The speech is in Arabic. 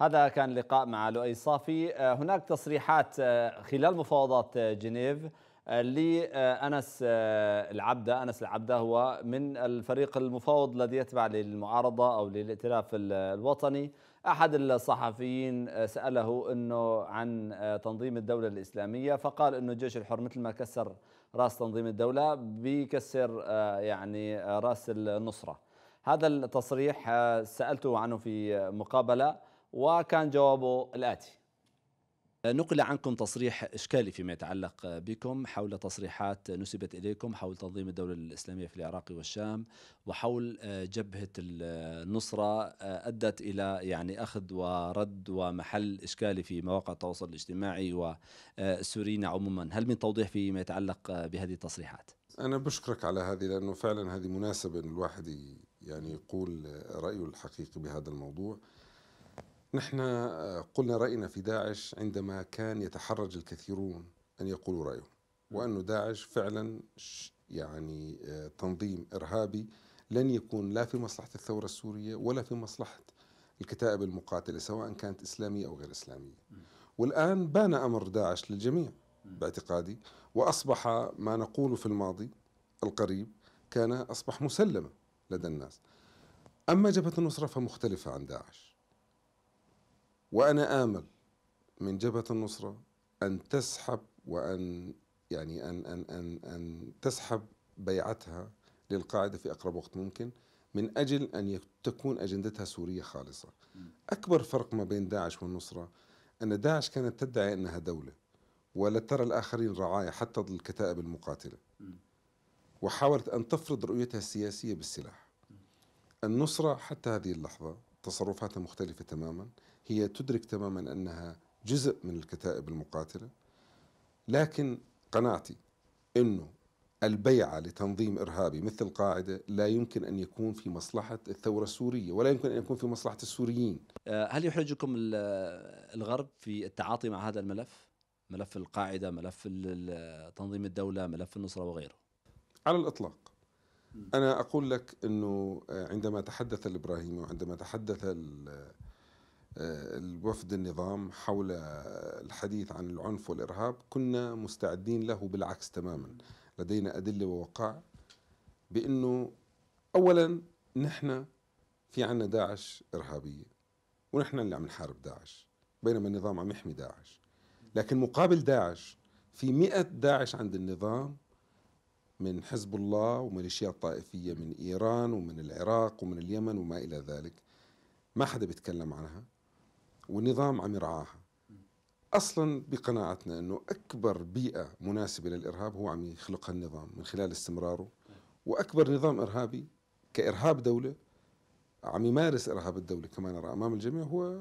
هذا كان لقاء مع لؤي صافي آه، هناك تصريحات آه، خلال مفاوضات آه، جنيف لأنس العبدة أنس العبدة هو من الفريق المفاوض الذي يتبع للمعارضة أو للائتلاف الوطني أحد الصحفيين سأله أنه عن تنظيم الدولة الإسلامية فقال أنه جيش الحر مثل ما كسر رأس تنظيم الدولة بيكسر يعني رأس النصرة هذا التصريح سألته عنه في مقابلة وكان جوابه الآتي أه، نقل عنكم تصريح إشكالي فيما يتعلق بكم حول تصريحات نسبت إليكم حول تنظيم الدولة الإسلامية في العراق والشام وحول أه، جبهة النصرة أه، أدت إلى يعني أخذ ورد ومحل إشكالي في مواقع التواصل الاجتماعي والسوريين عموما هل من توضيح فيما يتعلق بهذه التصريحات؟ أنا بشكرك على هذه لأنه فعلا هذه مناسبة أن الواحد يعني يقول رأيه الحقيقي بهذا الموضوع نحن آه، قلنا رأينا في داعش عندما كان يتحرج الكثيرون أن يقولوا رأيهم وأن داعش فعلا يعني آه، تنظيم إرهابي لن يكون لا في مصلحة الثورة السورية ولا في مصلحة الكتائب المقاتلة سواء كانت إسلامية أو غير إسلامية والآن بان أمر داعش للجميع باعتقادي وأصبح ما نقوله في الماضي القريب كان أصبح مسلما لدى الناس أما جبهة النصرة فمختلفة عن داعش وأنا آمل من جبهة النصرة أن تسحب وأن يعني أن أن أن أن تسحب بيعتها للقاعدة في أقرب وقت ممكن من أجل أن تكون أجندتها سورية خالصة أكبر فرق ما بين داعش والنصرة أن داعش كانت تدعي أنها دولة ولا ترى الآخرين رعايا حتى ضد الكتائب المقاتلة وحاولت أن تفرض رؤيتها السياسية بالسلاح النصرة حتى هذه اللحظة تصرفاتها مختلفة تماما هي تدرك تماما انها جزء من الكتائب المقاتله لكن قناعتي انه البيعه لتنظيم ارهابي مثل القاعده لا يمكن ان يكون في مصلحه الثوره السوريه ولا يمكن ان يكون في مصلحه السوريين. آه، هل يحرجكم آه، الغرب في التعاطي مع هذا الملف؟ ملف القاعده، ملف تنظيم الدوله، ملف النصره وغيره. على الاطلاق. انا اقول لك انه آه، عندما تحدث الابراهيمي وعندما تحدث الوفد النظام حول الحديث عن العنف والإرهاب كنا مستعدين له بالعكس تماما لدينا أدلة ووقع بأنه أولا نحن في عنا داعش إرهابية ونحن اللي عم نحارب داعش بينما النظام عم يحمي داعش لكن مقابل داعش في مئة داعش عند النظام من حزب الله وميليشيات طائفية من إيران ومن العراق ومن اليمن وما إلى ذلك ما حدا بيتكلم عنها والنظام عم يرعاها اصلا بقناعتنا انه اكبر بيئه مناسبه للارهاب هو عم يخلقها النظام من خلال استمراره واكبر نظام ارهابي كارهاب دوله عم يمارس ارهاب الدوله كما نرى امام الجميع هو